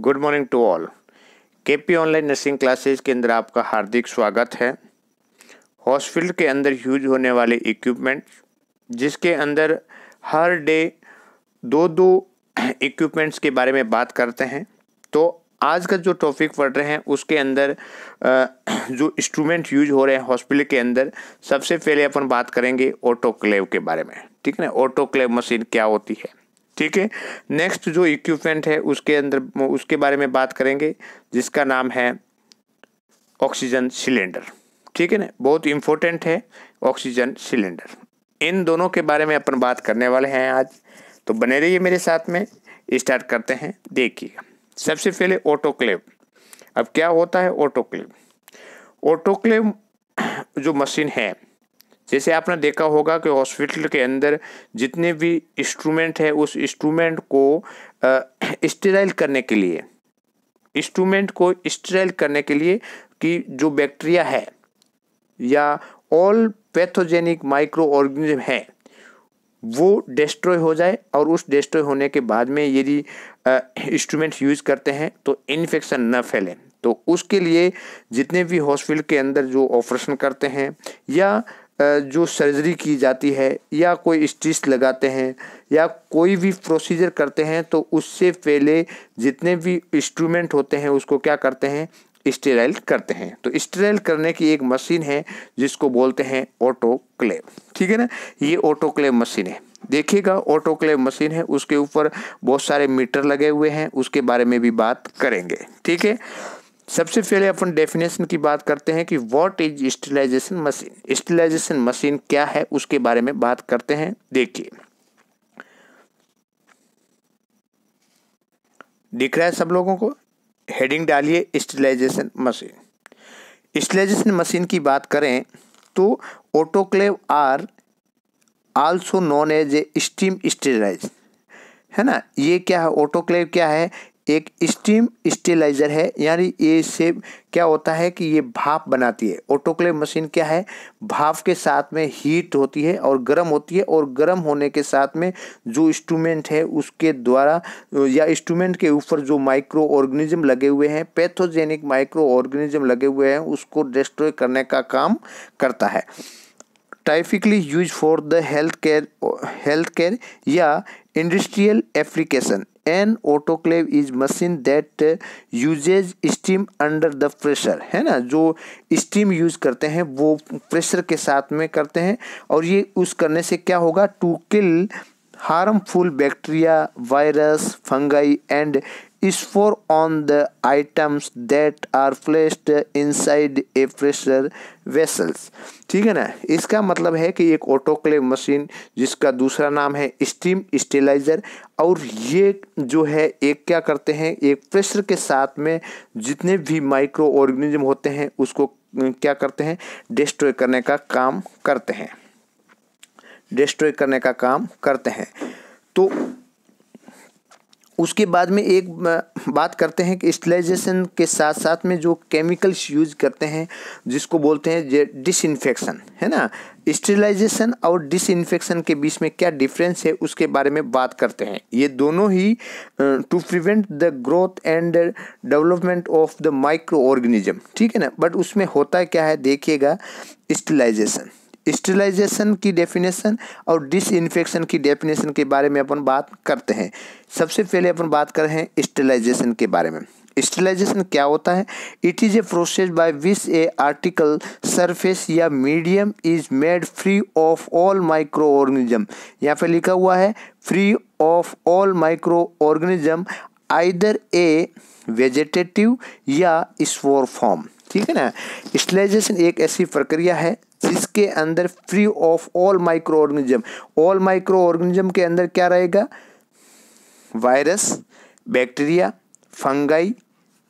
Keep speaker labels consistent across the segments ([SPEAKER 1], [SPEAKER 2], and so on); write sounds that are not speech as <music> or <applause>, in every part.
[SPEAKER 1] good morning to all K P online nursing classes के अंदर आपका हार्दिक स्वागत है हॉस्पिटल के अंदर यूज होने वाले इक्विपमेंट जिसके अंदर हर डे दो दो इक्विपमेंट्स के बारे में बात करते हैं तो आज का जो टॉपिक पढ़ रहे हैं उसके अंदर जो इंस्ट्रूमेंट यूज हो रहे हैं हॉस्पिटल के अंदर सबसे पहले अपन बात करेंगे ऑटोक्लेव के बारे में ठीक है ना ऑटोक्लेव मशीन क्या होती है ठीक है नेक्स्ट जो इक्विपमेंट है उसके अंदर उसके बारे में बात करेंगे जिसका नाम है ऑक्सीजन सिलेंडर ठीक है ना बहुत इम्पोर्टेंट है ऑक्सीजन सिलेंडर इन दोनों के बारे में अपन बात करने वाले हैं आज तो बने रहिए मेरे साथ में स्टार्ट करते हैं देखिए सबसे पहले ऑटोक्लेव अब क्या होता है ऑटोक्लेव ऑटोक्लेव जो मशीन है जैसे आपने देखा होगा कि हॉस्पिटल के अंदर जितने भी इंस्ट्रूमेंट है उस इंस्ट्रूमेंट को स्टेराइल करने के लिए इंस्ट्रूमेंट को स्टेराइल करने के लिए कि जो बैक्टीरिया है या ऑल पैथोजेनिक माइक्रो ऑर्गेनिज्म है वो डिस्ट्रॉय हो जाए और उस डिस्ट्रॉय होने के बाद में यदि इंस्ट्रूमेंट यूज करते हैं तो इन्फेक्शन न फैले तो उसके लिए जितने भी हॉस्पिटल के अंदर जो ऑपरेशन करते हैं या जो सर्जरी की जाती है या कोई स्टिच लगाते हैं या कोई भी प्रोसीजर करते हैं तो उससे पहले जितने भी इंस्ट्रूमेंट होते हैं उसको क्या करते हैं स्टेराइल करते हैं तो स्टेराइल करने की एक मशीन है जिसको बोलते हैं ऑटोक्लेव ठीक है ना ये ऑटोक्लेव मशीन है देखिएगा ऑटोक्लेव मशीन है उसके ऊपर बहुत सारे मीटर लगे हुए हैं उसके बारे में भी बात करेंगे ठीक है सबसे पहले अपन डेफिनेशन की बात करते हैं कि what is sterilisation machine sterilisation machine क्या है उसके बारे में बात करते हैं देखिए दिख रहा है सब लोगों को हेडिंग डालिए स्टिलाइजेशन मशीन स्टिलाइजेशन मशीन की बात करें तो autoclave are also known as a steam sterilise है ना ये क्या है ऑटोक्लेव क्या है एक स्टीम स्टेलाइजर है यानी ये से क्या होता है कि ये भाप बनाती है ऑटोक्लेव मशीन क्या है भाप के साथ में हीट होती है और गर्म होती है और गर्म होने के साथ में जो इंस्ट्रूमेंट है उसके द्वारा या इंस्ट्रूमेंट के ऊपर जो माइक्रो ऑर्गेनिज्म लगे हुए हैं पैथोजेनिक माइक्रो ऑर्गेनिज्म लगे हुए हैं उसको डिस्ट्रॉय करने का काम करता है typically use for the health care health care या industrial application an autoclave is machine that uses steam under the pressure है ना जो स्टीम यूज करते हैं वो प्रेशर के साथ में करते हैं और ये यूज करने से क्या होगा to kill harmful bacteria, virus, fungi and spore on the items that are placed inside a pressure vessels ठीक है ना इसका मतलब है कि एक ऑटोक्लेव मशीन जिसका दूसरा नाम है स्टीम स्टेलाइजर और ये जो है एक क्या करते हैं एक प्रेशर के साथ में जितने भी माइक्रो ऑर्गेनिज्म होते हैं उसको क्या करते हैं डिस्ट्रॉय करने का काम करते हैं डिस्ट्रॉय करने का काम करते हैं तो उसके बाद में एक बात करते हैं कि स्टलाइजेशन के साथ साथ में जो केमिकल्स यूज करते हैं जिसको बोलते हैं डिसइनफेक्शन है ना स्टेलाइजेशन और डिसइनफेक्शन के बीच में क्या डिफरेंस है उसके बारे में बात करते हैं ये दोनों ही to prevent the growth and development of the micro organism ठीक है ना बट उसमें होता क्या है देखिएगा स्टेलाइजेशन स्टिलाइजेशन की डेफिनेशन और डिसइन्फेक्शन की डेफिनेशन के बारे में अपन बात करते हैं सबसे पहले अपन बात कर रहे हैं स्टिलाइजेशन के बारे में स्टिलाइजेशन क्या होता है it is a process by which a article surface या medium is made free of all micro organism यहाँ पर लिखा हुआ है free of all micro organism either a vegetative या स्पोर फॉर्म ठीक है ना स्टिलाइजेशन एक ऐसी प्रक्रिया है जिसके अंदर free of all micro organism all micro organism के अंदर क्या रहेगा वायरस बैक्टीरिया फंगाई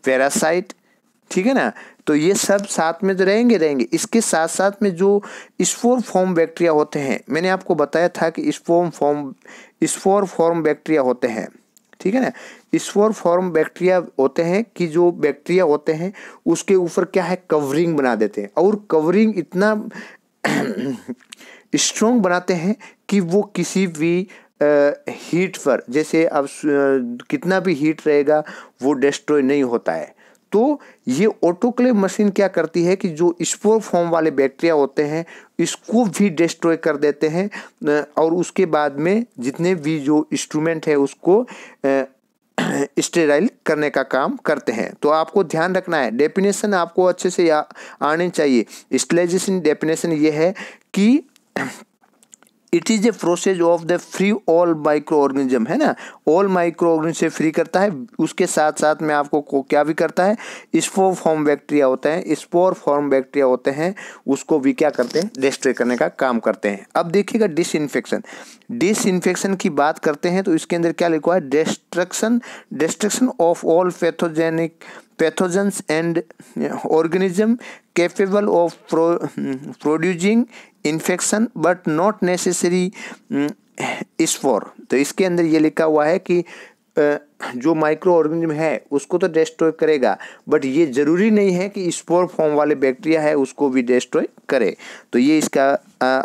[SPEAKER 1] पैरासाइट ठीक है ना तो ये सब साथ में तो रहेंगे रहेंगे इसके साथ साथ में जो स्पोर फॉर्म बैक्टीरिया होते हैं मैंने आपको बताया था कि spore form spore form bacteria होते हैं ठीक है ना स्पोर फॉर्म बैक्टीरिया होते हैं कि जो बैक्टीरिया होते हैं उसके ऊपर क्या है कवरिंग बना देते हैं और कवरिंग इतना स्ट्रोंग <clears throat> बनाते हैं कि वो किसी भी हीट पर जैसे अब कितना भी हीट रहेगा वो डिस्ट्रॉय नहीं होता है तो ये ऑटोक्लेव मशीन क्या करती है कि जो स्पोर फॉर्म वाले बैक्टीरिया होते हैं इसको भी डिस्ट्रॉय कर देते हैं और उसके बाद में जितने भी जो इंस्ट्रूमेंट है उसको स्टेराइल करने का काम करते हैं तो आपको ध्यान रखना है डेफिनेशन आपको अच्छे से आने चाहिए स्टेलाइजेशन डेफिनेशन ये है कि it is a process of the free all micro organism है ना ऑल माइक्रो ऑर्गेनिज्म से फ्री करता है उसके साथ साथ में आपको को क्या भी करता है स्पोर फॉर्म बैक्टीरिया होते हैं स्पोर फॉर्म बैक्टीरिया होते हैं उसको भी क्या करते हैं डिस्ट्रे करने का काम करते हैं अब देखिएगा डिस इन्फेक्शन की बात करते हैं तो इसके अंदर क्या लिखा है destruction destruction of all pathogenic pathogens and organism capable of pro producing infection but not necessary is for तो इसके अंदर ये लिखा हुआ है कि जो माइक्रो ऑर्गेनिज्म है उसको तो डिस्ट्रॉय करेगा बट ये ज़रूरी नहीं है कि स्पोर फॉर्म वाले बैक्टीरिया है उसको भी डिस्ट्रॉय करे तो ये इसका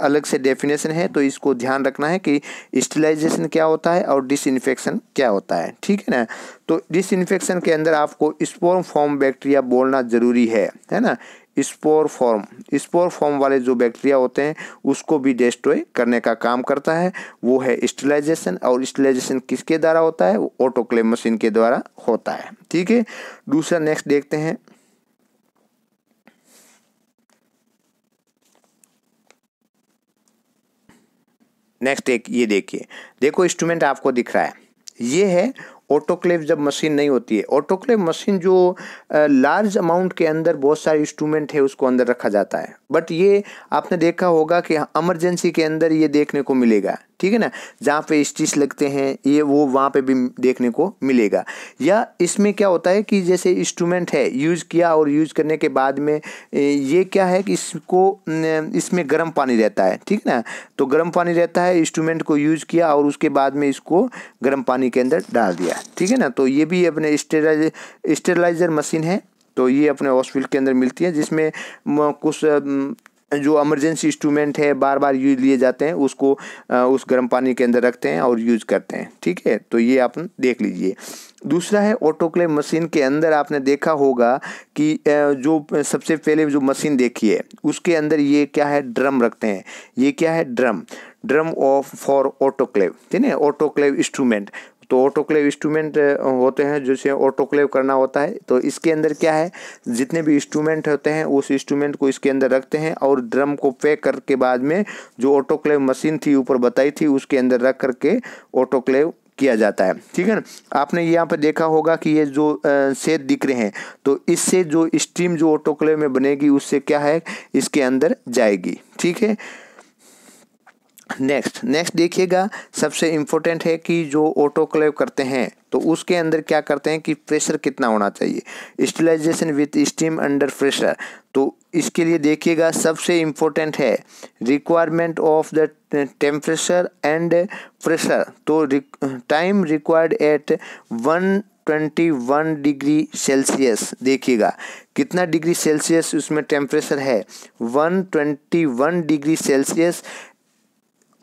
[SPEAKER 1] अलग से डेफिनेशन है तो इसको ध्यान रखना है कि स्टिलाइजेशन क्या होता है और डिसइनफेक्शन क्या होता है ठीक है ना तो डिसइनफेक्शन के अंदर आपको स्पोर फॉर्म बैक्टीरिया बोलना ज़रूरी है है ना स्पोर फॉर्म स्पोर फॉर्म वाले जो बैक्टीरिया होते हैं उसको भी डिस्ट्रॉय करने का काम करता है वो है स्टिलाइजेशन और स्टिलाइजेशन किसके द्वारा होता है वो ऑटोक्लेम मशीन के द्वारा होता है ठीक है दूसरा नेक्स्ट देखते हैं नेक्स्ट एक ये देखिए देखो इंस्ट्रूमेंट आपको दिख रहा है ये है ऑटोक्लेव जब मशीन नहीं होती है ऑटोक्लेव मशीन जो लार्ज अमाउंट के अंदर बहुत सारे इंस्ट्रूमेंट है उसको अंदर रखा जाता है बट ये आपने देखा होगा कि एमरजेंसी के अंदर ये देखने को मिलेगा ठीक है ना जहाँ पे स्टिच लगते हैं ये वो वहाँ पे भी देखने को मिलेगा या इसमें क्या होता है कि जैसे इंस्ट्रूमेंट है यूज़ किया और यूज़ करने के बाद में ये क्या है कि इसको इसमें गर्म पानी रहता है ठीक ना तो गर्म पानी रहता है इंस्ट्रूमेंट को यूज़ किया और उसके बाद में इसको गर्म पानी के अंदर डाल दिया ठीक है ना तो ये भी अपने स्टेराइज स्टेरलाइजर मशीन है तो ये अपने हॉस्पिटल के अंदर मिलती है जिसमें कुछ जो एमरजेंसी इंस्ट्रूमेंट है बार बार यूज लिए जाते हैं उसको उस गर्म पानी के अंदर रखते हैं और यूज करते हैं ठीक है तो ये आप देख लीजिए दूसरा है ऑटोक्लेव मशीन के अंदर आपने देखा होगा कि जो सबसे पहले जो मशीन देखी है उसके अंदर ये क्या है ड्रम रखते हैं ये क्या है drum drum of for autoclave ठीक है ऑटोक्लेव इंस्ट्रूमेंट तो ऑटोक्लेव इंस्ट्रूमेंट होते हैं जैसे ऑटोक्लेव करना होता है तो इसके अंदर क्या है जितने भी इंस्ट्रूमेंट होते हैं उस इंस्ट्रूमेंट को इसके अंदर रखते हैं और ड्रम को पैक करके बाद में जो ऑटोक्लेव मशीन थी ऊपर बताई थी उसके अंदर रख करके ऑटोक्लेव किया जाता है ठीक है ना आपने यहाँ पर देखा होगा कि ये जो सेद दिख रहे हैं तो इससे जो स्टीम जो ऑटोक्लेव में बनेगी उससे क्या है इसके अंदर जाएगी ठीक है नेक्स्ट नेक्स्ट देखिएगा सबसे इम्पोर्टेंट है कि जो ऑटो क्लेव करते हैं तो उसके अंदर क्या करते हैं कि प्रेशर कितना होना चाहिए sterilisation with steam under pressure तो इसके लिए देखिएगा सबसे इम्पोर्टेंट है requirement of the temperature and pressure तो time required at one twenty one degree Celsius देखिएगा कितना डिग्री सेल्सियस उसमें टेम्परेचर है one twenty one degree Celsius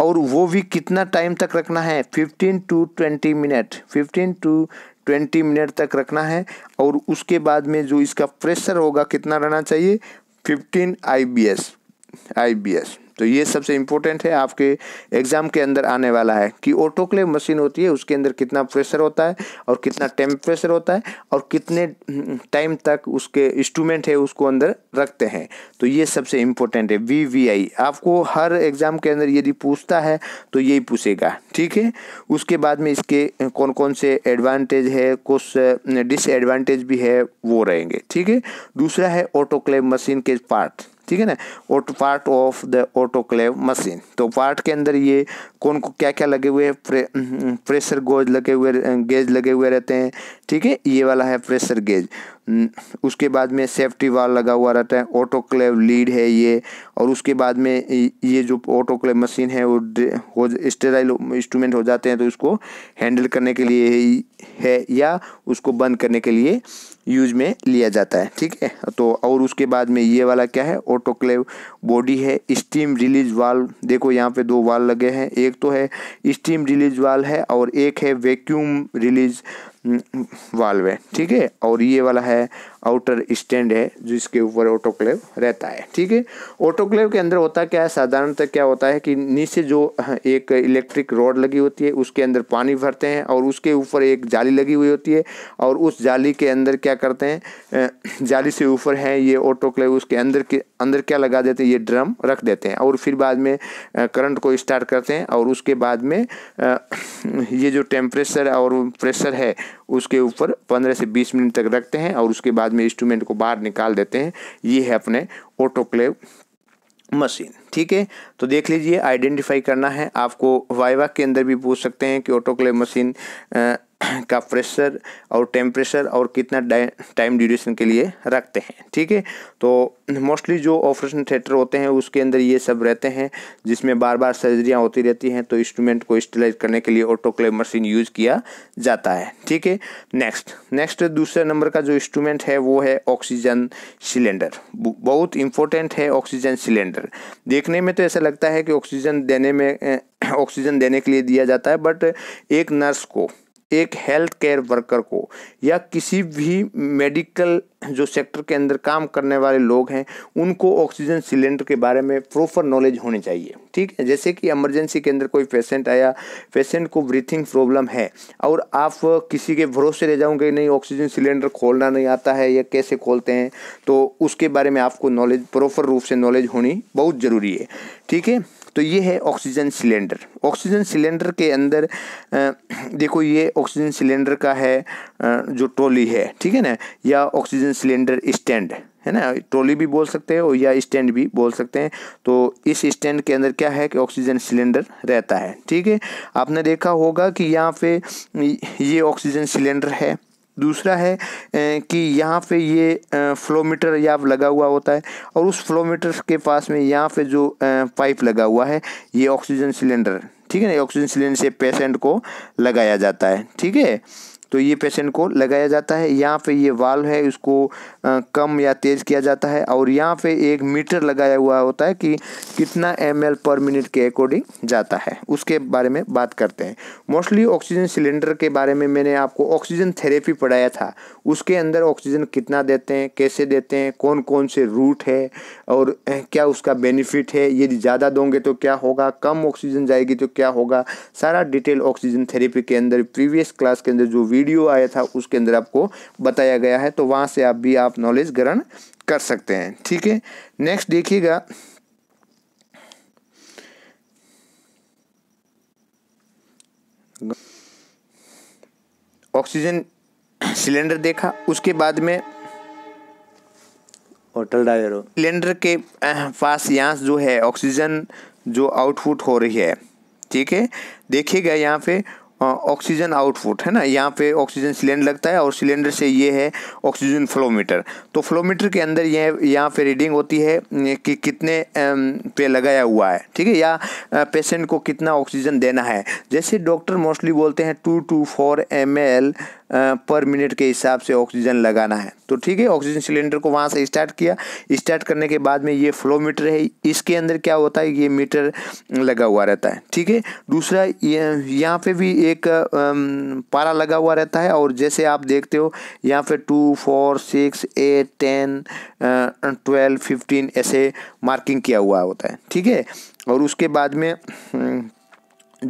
[SPEAKER 1] और वो भी कितना टाइम तक रखना है fifteen to twenty minute fifteen to twenty minute तक रखना है और उसके बाद में जो इसका प्रेशर होगा कितना रहना चाहिए fifteen I B S I B S तो ये सबसे इम्पोर्टेंट है आपके एग्ज़ाम के अंदर आने वाला है कि ऑटोक्लेव मशीन होती है उसके अंदर कितना प्रेशर होता है और कितना टेम्परेचर होता है और कितने टाइम हम्म, तक उसके इंस्ट्रूमेंट है उसको अंदर रखते हैं तो ये सबसे इम्पोर्टेंट है वी वी आई आपको हर एग्ज़ाम के अंदर यदि पूछता है तो यही पूछेगा ठीक है उसके बाद में इसके कौन कौन से एडवांटेज है कुछ डिसएडवांटेज हम्म, भी है वो रहेंगे ठीक है दूसरा है ऑटोक्लेव मशीन के पार्ट ठीक है ना auto part of the autoclave machine तो पार्ट के अंदर ये कौन को क्या क्या लगे हुए प्रे, प्रेशर गोज लगे हुए गेज लगे हुए रहते हैं ठीक है ये वाला है प्रेशर गेज उसके बाद में सेफ्टी वाल लगा हुआ रहता है ऑटोक्लेव लीड है ये और उसके बाद में ये जो ऑटोक्लेव मशीन है वो हो स्टेराइल इंस्ट्रूमेंट हो जाते हैं तो उसको हैंडल करने के लिए है या उसको बंद करने के लिए यूज में लिया जाता है ठीक है तो और उसके बाद में ये वाला क्या है ऑटोक्लेव बॉडी है स्टीम रिलीज वाल देखो यहाँ पे दो वाल लगे हैं एक तो है स्टीम रिलीज वाल है और एक है वैक्यूम रिलीज वाल्व हम्म, है ठीक है और ये वाला है आउटर स्टैंड है जिसके ऊपर ऑटोक्लेव रहता है ठीक है ऑटोक्लेव के अंदर होता क्या है साधारणतः क्या होता है कि नीचे जो हाँ, एक इलेक्ट्रिक रोड लगी होती है उसके अंदर पानी भरते हैं और उसके ऊपर एक जाली लगी हुई होती है और उस जाली के अंदर क्या करते हैं जाली से ऊपर है ये ऑटोक्लेव उसके अंदर के अंदर क्या लगा देते हैं ये ड्रम रख देते हैं और फिर बाद में करंट को स्टार्ट करते हैं और उसके बाद में ये जो टेम्परेचर और प्रेशर है उसके ऊपर पंद्रह से बीस मिनट तक रखते हैं और उसके बाद में इंस्ट्रूमेंट को बाहर निकाल देते हैं ये है अपने ऑटोक्लेव मशीन ठीक है तो देख लीजिए आइडेंटिफाई करना है आपको वाइवा के अंदर भी पूछ सकते हैं कि ऑटोक्लेव मशीन <clears throat> का प्रेशर और टेम्परेचर और कितना टाइम ड्यूरेशन के लिए रखते हैं ठीक है तो मोस्टली जो ऑपरेशन थिएटर होते हैं उसके अंदर ये सब रहते हैं जिसमें बार बार सर्जरियाँ होती रहती हैं तो इंस्ट्रूमेंट को स्टेलाइज करने के लिए ऑटोक्लेव मशीन यूज किया जाता है ठीक है नेक्स्ट नेक्स्ट दूसरे नंबर का जो इंस्ट्रूमेंट है वो है ऑक्सीजन सिलेंडर बहुत इंपॉर्टेंट है ऑक्सीजन सिलेंडर देखने में तो ऐसा लगता है कि ऑक्सीजन देने में ऑक्सीजन <clears throat> देने के लिए दिया जाता है बट एक नर्स को एक हेल्थ केयर वर्कर को या किसी भी मेडिकल जो सेक्टर के अंदर काम करने वाले लोग हैं उनको ऑक्सीजन सिलेंडर के बारे में प्रॉपर नॉलेज होनी चाहिए ठीक है जैसे कि इमरजेंसी के अंदर कोई पेशेंट आया पेशेंट को ब्रीथिंग प्रॉब्लम है और आप किसी के भरोसे रह जाओगे नहीं ऑक्सीजन सिलेंडर खोलना नहीं आता है या कैसे खोलते हैं तो उसके बारे में आपको नॉलेज प्रॉपर रूप से नॉलेज होनी बहुत ज़रूरी है ठीक है तो ये है ऑक्सीजन सिलेंडर ऑक्सीजन सिलेंडर के अंदर देखो ये ऑक्सीजन सिलेंडर का है जो ट्रॉली है ठीक है ना या ऑक्सीजन सिलेंडर स्टैंड है ना ट्रॉली भी बोल सकते हैं और या स्टैंड भी बोल सकते हैं तो इस स्टैंड के अंदर क्या है कि ऑक्सीजन सिलेंडर रहता है ठीक है आपने देखा होगा कि यहाँ पे ये ऑक्सीजन सिलेंडर है दूसरा है कि यहाँ पे ये फ्लोमीटर या लगा हुआ होता है और उस फ्लोमीटर के पास में यहाँ पे जो पाइप लगा हुआ है ये ऑक्सीजन सिलेंडर ठीक है ना ऑक्सीजन सिलेंडर से पेशेंट को लगाया जाता है ठीक है तो ये पेशेंट को लगाया जाता है यहाँ पे ये वाल्व है इसको कम या तेज़ किया जाता है और यहाँ पे एक मीटर लगाया हुआ होता है कि कितना एम पर मिनट के अकॉर्डिंग जाता है उसके बारे में बात करते हैं मोस्टली ऑक्सीजन सिलेंडर के बारे में मैंने आपको ऑक्सीजन थेरेपी पढ़ाया था उसके अंदर ऑक्सीजन कितना देते हैं कैसे देते हैं कौन कौन से रूट है और क्या उसका बेनिफिट है यदि ज़्यादा दोगे तो क्या होगा कम ऑक्सीजन जाएगी तो क्या होगा सारा डिटेल ऑक्सीजन थेरेपी के अंदर प्रीवियस क्लास के अंदर जो वीडियो आया था उसके अंदर आपको बताया गया है तो वहाँ से आप भी आप आप नॉलेज ग्रहण कर सकते हैं ठीक है नेक्स्ट देखिएगा ऑक्सीजन सिलेंडर देखा उसके बाद में होटल ड्राइवर सिलेंडर के पास यहाँ जो है ऑक्सीजन जो आउटपुट हो रही है ठीक है देखिएगा यहाँ पे ऑक्सीजन आउटपुट है ना यहाँ पे ऑक्सीजन सिलेंडर लगता है और सिलेंडर से ये है ऑक्सीजन फ्लोमीटर तो फ्लोमीटर के अंदर ये यहाँ पे रीडिंग होती है कि कितने पे लगाया हुआ है ठीक है या पेशेंट को कितना ऑक्सीजन देना है जैसे डॉक्टर मोस्टली बोलते हैं two to four M L per minute के हिसाब से ऑक्सीजन लगाना है तो ठीक है ऑक्सीजन सिलेंडर को वहाँ से स्टार्ट किया स्टार्ट करने के बाद में ये फ्लो मीटर है इसके अंदर क्या होता है ये मीटर लगा हुआ रहता है ठीक है दूसरा यहाँ पे भी एक पारा लगा हुआ रहता है और जैसे आप देखते हो यहाँ पे two four six eight ten twelve fifteen ऐसे मार्किंग किया हुआ होता है ठीक है और उसके बाद में हम्म,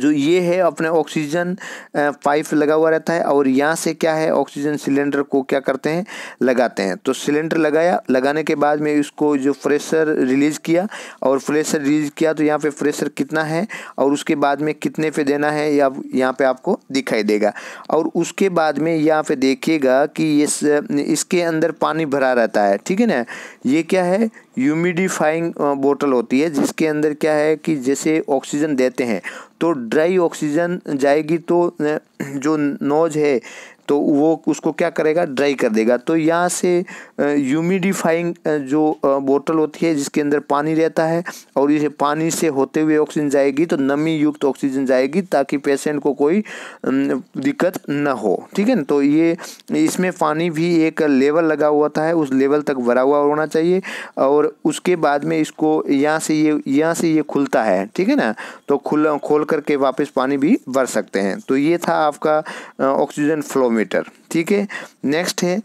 [SPEAKER 1] जो ये है अपने ऑक्सीजन पाइप लगा हुआ रहता है और यहाँ से क्या है ऑक्सीजन सिलेंडर को क्या करते हैं लगाते हैं तो सिलेंडर लगाया लगाने के बाद में इसको जो फ्रेशर रिलीज़ किया और फ्रेशर रिलीज़ किया तो यहाँ पे फ्रेशर कितना है और उसके बाद में कितने पे देना है या यहाँ पे आपको दिखाई देगा और उसके बाद में यहाँ पे देखिएगा कि ये इसके अंदर पानी भरा रहता है ठीक है ना ये क्या है ह्यूमिडिफाइंग बोतल होती है जिसके अंदर क्या है कि जैसे ऑक्सीजन देते हैं तो ड्राई ऑक्सीजन जाएगी तो जो नोज है तो वो उसको क्या करेगा ड्राई कर देगा तो यहाँ से ह्यूमिडिफाइंग जो बोतल होती है जिसके अंदर पानी रहता है और इसे पानी से होते हुए ऑक्सीजन जाएगी तो नमी युक्त ऑक्सीजन जाएगी ताकि पेशेंट को कोई दिक्कत न हो ठीक है ना तो ये इसमें पानी भी एक लेवल लगा हुआ था है उस लेवल तक भरा हुआ होना चाहिए और उसके बाद में इसको यहाँ से ये यहाँ से ये खुलता है ठीक है ना तो खुला खोल करके वापस पानी भी भर सकते हैं तो ये था आप आपका ऑक्सीजन फ्लोमीटर ठीक है नेक्स्ट है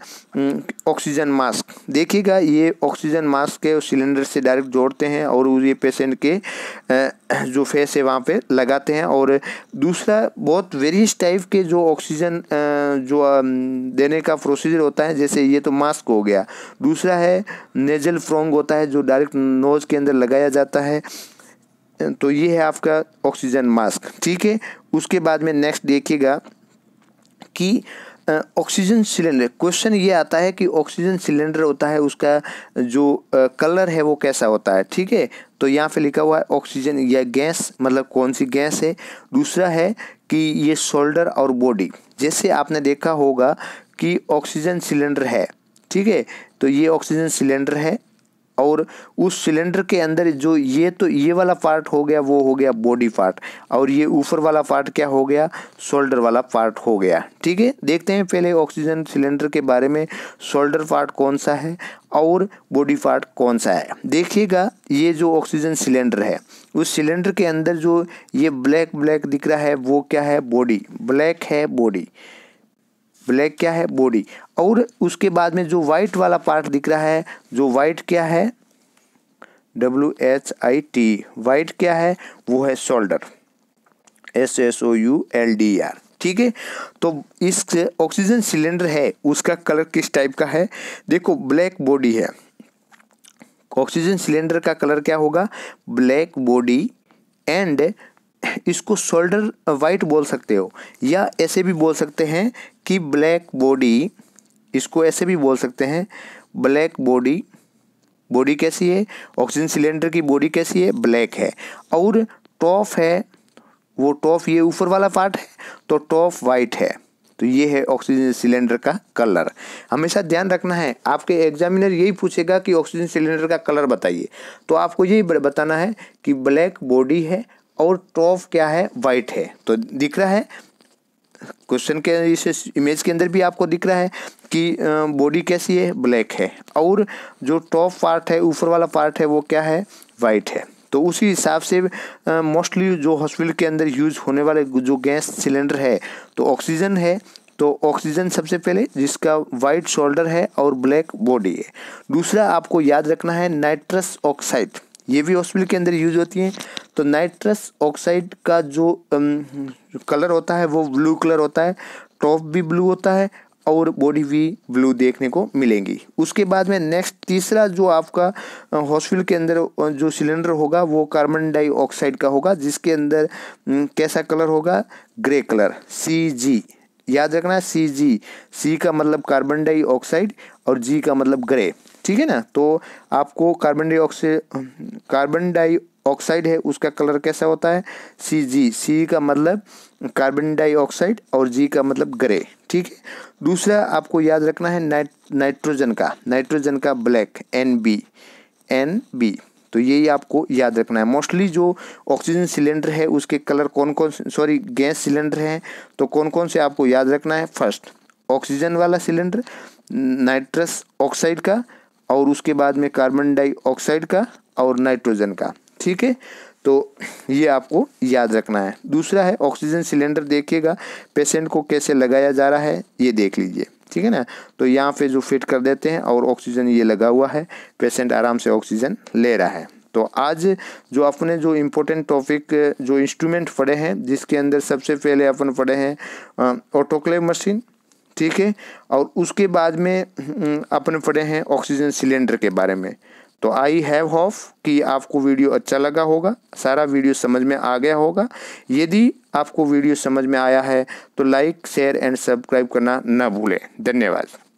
[SPEAKER 1] ऑक्सीजन um, मास्क देखिएगा ये ऑक्सीजन मास्क के सिलेंडर से डायरेक्ट जोड़ते हैं और ये पेशेंट के uh, जो फेस है वहाँ पे लगाते हैं और दूसरा बहुत वेरियस टाइप के जो ऑक्सीजन uh, जो um, देने का प्रोसीजर होता है जैसे ये तो मास्क हो गया दूसरा है नेजल फ्रोंग होता है जो डायरेक्ट नोज़ के अंदर लगाया जाता है तो ये है आपका ऑक्सीजन मास्क ठीक है उसके बाद में नेक्स्ट देखिएगा कि ऑक्सीजन सिलेंडर क्वेश्चन ये आता है कि ऑक्सीजन सिलेंडर होता है उसका जो कलर है वो कैसा होता है ठीक है तो यहाँ पे लिखा हुआ है ऑक्सीजन या गैस मतलब कौन सी गैस है दूसरा है कि ये शोल्डर और बॉडी जैसे आपने देखा होगा कि ऑक्सीजन सिलेंडर है ठीक है तो ये ऑक्सीजन सिलेंडर है और उस सिलेंडर के अंदर जो ये तो ये वाला पार्ट हो गया वो हो गया बॉडी पार्ट और ये ऊपर वाला पार्ट क्या हो गया शोल्डर वाला पार्ट हो गया ठीक है देखते हैं पहले ऑक्सीजन सिलेंडर के बारे में शोल्डर पार्ट कौन सा है और बॉडी पार्ट कौन सा है देखिएगा ये जो ऑक्सीजन सिलेंडर है उस सिलेंडर के अंदर जो ये ब्लैक ब्लैक दिख रहा है वो क्या है बॉडी ब्लैक है बॉडी ब्लैक क्या है बॉडी और उसके बाद में जो वाइट वाला पार्ट दिख रहा है जो वाइट क्या है W H I T white क्या है वो है shoulder S S O U L D R ठीक है तो इस ऑक्सीजन सिलेंडर है उसका कलर किस टाइप का है देखो ब्लैक बॉडी है ऑक्सीजन सिलेंडर का कलर क्या होगा ब्लैक बॉडी एंड इसको शोल्डर वाइट बोल सकते हो या ऐसे भी बोल सकते हैं कि ब्लैक बॉडी इसको ऐसे भी बोल सकते हैं ब्लैक बॉडी बॉडी कैसी है ऑक्सीजन सिलेंडर की बॉडी कैसी है ब्लैक है और टॉप है वो टॉप ये ऊपर वाला पार्ट है तो टॉप वाइट है तो ये है ऑक्सीजन सिलेंडर का कलर हमेशा ध्यान रखना है आपके एग्जामिनर यही पूछेगा कि ऑक्सीजन सिलेंडर का कलर बताइए तो आपको यही बताना है कि ब्लैक बॉडी है और टॉप क्या है वाइट है तो दिख रहा है क्वेश्चन के इस इमेज के अंदर भी आपको दिख रहा है कि बॉडी कैसी है ब्लैक है और जो टॉप पार्ट है ऊपर वाला पार्ट है वो क्या है वाइट है तो उसी हिसाब से मोस्टली जो हॉस्पिटल के अंदर यूज होने वाले जो गैस सिलेंडर है तो ऑक्सीजन है तो ऑक्सीजन सबसे पहले जिसका वाइट शोल्डर है और ब्लैक बॉडी है दूसरा आपको याद रखना है नाइट्रस ऑक्साइड ये भी हॉस्पिटल के अंदर यूज होती हैं तो नाइट्रस ऑक्साइड का जो कलर होता है वो ब्लू कलर होता है टॉप भी ब्लू होता है और बॉडी भी ब्लू देखने को मिलेंगी उसके बाद में नेक्स्ट तीसरा जो आपका हॉस्पिटल के अंदर जो सिलेंडर होगा वो कार्बन डाइऑक्साइड का होगा जिसके अंदर कैसा कलर होगा ग्रे कलर सी जी याद रखना सी जी सी का मतलब कार्बन डाइऑक्साइड और जी का मतलब ग्रे ठीक है ना तो आपको कार्बन डाइऑक्साइड कार्बन डाइऑक्साइड है उसका कलर कैसा होता है सी जी सी का मतलब कार्बन डाइऑक्साइड और जी का मतलब ग्रे ठीक है दूसरा आपको याद रखना है नाइट नाइट्रोजन का नाइट्रोजन का black N B N B तो यही आपको याद रखना है मोस्टली जो ऑक्सीजन सिलेंडर है उसके कलर कौन कौन सॉरी गैस सिलेंडर हैं तो कौन कौन से आपको याद रखना है फर्स्ट ऑक्सीजन वाला सिलेंडर नाइट्रस ऑक्साइड का और उसके बाद में कार्बन डाइऑक्साइड का और नाइट्रोजन का ठीक है तो ये आपको याद रखना है दूसरा है ऑक्सीजन सिलेंडर देखिएगा पेशेंट को कैसे लगाया जा रहा है ये देख लीजिए ठीक है ना तो यहाँ पे जो फिट कर देते हैं और ऑक्सीजन ये लगा हुआ है पेशेंट आराम से ऑक्सीजन ले रहा है तो आज जो अपने जो इम्पोर्टेंट टॉपिक जो इंस्ट्रूमेंट पढ़े हैं जिसके अंदर सबसे पहले अपन पढ़े हैं ऑटोक्लेव मशीन ठीक है और उसके बाद में हम्म, अपने पढ़े हैं ऑक्सीजन सिलेंडर के बारे में तो आई हैव होप कि आपको वीडियो अच्छा लगा होगा सारा वीडियो समझ में आ गया होगा यदि आपको वीडियो समझ में आया है तो लाइक शेयर एंड सब्सक्राइब करना ना भूलें धन्यवाद